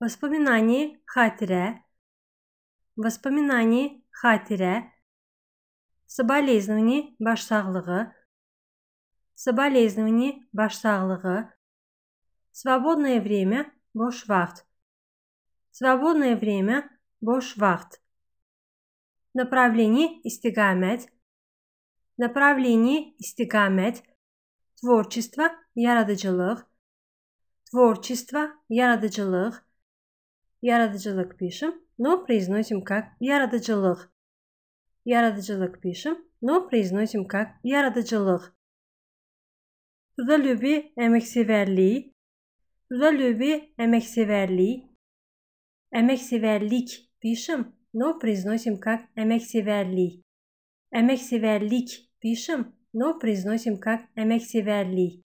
воспоминании хатире, воспоминании хатире, соболезнование башсаглыгы, соболезнование башсаглыгы, свободное время бош свободное время бош направление истигамет, направление истигамет, творчество yaradıcılık, творчество yaradıcılık, Yaradıcılık пишем, но произносим как ярадыжылык. Ярадыжылык пишем, но произносим как ярадыжылык. Трудолюбие, emekseverliği. Трудолюбие, emekseverliği. Emekseverlik пишем, но произносим как emekseverliği. Emekseverlik пишем, но произносим как emekseverliği.